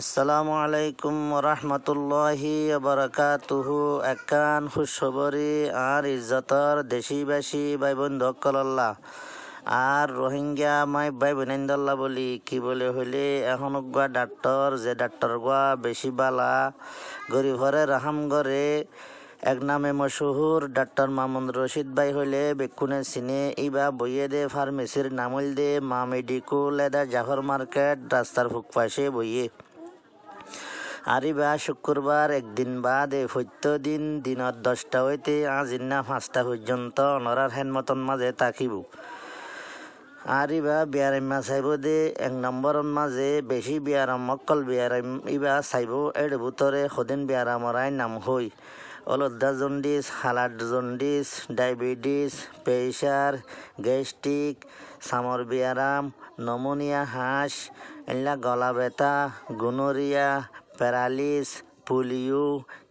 আসসালামু আলাইকুম রহমতুল্লাহি বারাকাতুহু একান খুশবরি আর ইজ্জতর দেশিবাসী ভাই বন্ধু সকল্লা আর রোহিঙ্গা মাই ভাই বোনেন্দল্লা বলি কি বলে হইলে এখন গুয়া ডাক্তর যে ডাক্তর গুয়া বেশি বালা গরিবরে রাহাম গরে এক নামে মশহুর ডাক্তার মামুন রশিদ ভাই হইলে বেকুনে সিনে ইবা বইয়ে দে ফার্মেসির নামল দে মা মেডিকুল এদা জাফর মার্কেট রাস্তার ফুকপাশে বইয়ে আরিবা শুক্রবার একদিন বাদে দিন দিনত দশটা হইতে আজিন্না পাঁচটা পর্যন্ত অনরার হেন মতন মাঝে থাকিব আরিবা বিয়ারাম্মা চাইব দে এক নম্বরের মাঝে বেশি বিয়ারাম মক্কল বিয়ারাম ইবা চাইব এড বুতরে সদিন বিয়ারামরাই নাম হৈ অলদ্দা জন্ডিস হালাড জন্ডিস ডায়াবেটিস প্রেসার গ্যাস্ট্রিক সামর বিয়ারাম নমোনিয়া হাঁস এলা গলা ব্যথা গুনরিয়া প্যারালিস পোলিও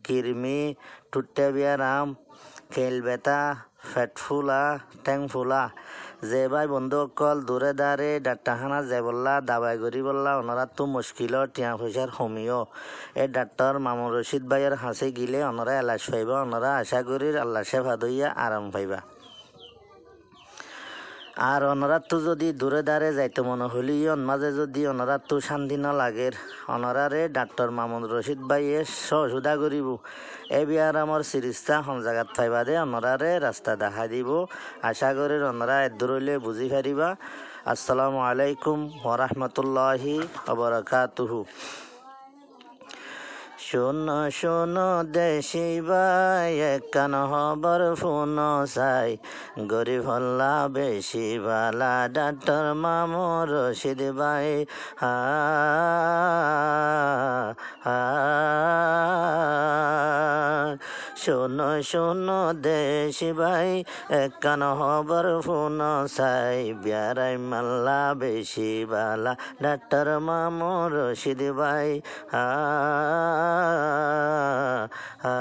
কৃমি টুট্টাবিয়ারাম খেল ব্যথা ফেটফুলা টেংফুলা যে ভাই বন্ধুসকল দূরে দাঁড়ে ডাক্তারখানা যে বললা দাবাই করি বললা অনরা তো মুশকিল টিয়া পয়সার হোমিও এই ডাক্তার মামুর রশিদ ভাইয়ের হাসি গিলে অনরা এলাশ পাইবা অনরা আশা করি আল্লাহ সে ভাদইয়া আরাম পাইবা আর অনরাত যদি দূরে দাঁড়ে যাইতে মনে হলি অন মাঝে যদি অনরাত তো শান্তি না লাগের অনরারে ডাক্তার মামুন রশিদ ভাইয়ে সহযোগিতা করিব এ বিয়ার আমার সিরিজটা হন জায়গাত পাইবা দে অনরারে রাস্তা দেখা দিব আশা করি অনরা এর দূরলে বুঝি পারিবা আসসালামু আলাইকুম ওরহমতুল্লাহি অবরাকাতুহু শোনো শোনো দেশি ভাই একান হবর ফোন চাই গরিব হল্লা বেশি বালা ডাক্তার মামু রশিদ ভাই হা হা শোনো শোনো দেশ ভাই একান হবার ফোন সাই বিয়ারাই মাল্লা বেশি বালা ডাক্তার মামো রশিদ ভাই হা হা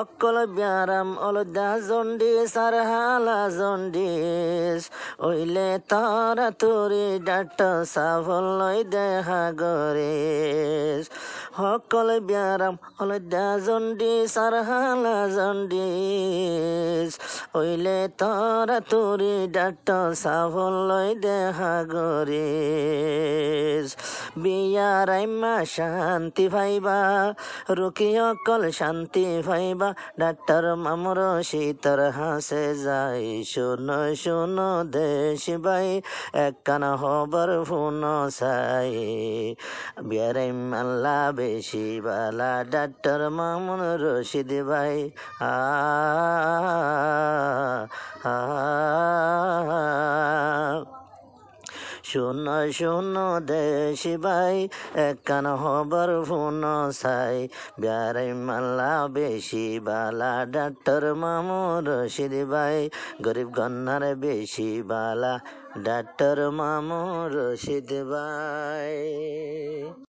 অকল ব্যারাম অলদা জন্ডিস আর হালা জন্ডিস ওইলে তারা তোরে ডাট সাফল্যই দেহা গরিস সকল ব্যারাম অলদা জন্ডিস আর হালা জন্ডিস ওইলে তারা তোরে ডাট সাফল্যই দেখা গরিস বিয়ারাইমা শান্তি ভাইবা রুকি অকল শান্তি ভাইবা বা ডাক্তার মামুর শীতর হাসে যাই শুনো শুনো দেশ ভাই কান হবার ফোন সাই বিয়ারে মাল্লা বেশি বালা ডাক্তার মামুন রশিদ ভাই আ আ শোনো শোনো দেশি ভাই একান হবার ফোন সাই বিয়ারাই মাল্লা বেশি বালা ডাক্তার মামু রশিদ ভাই গরিব গন্নার বেশি বালা ডাক্তার মামু রশিদ ভাই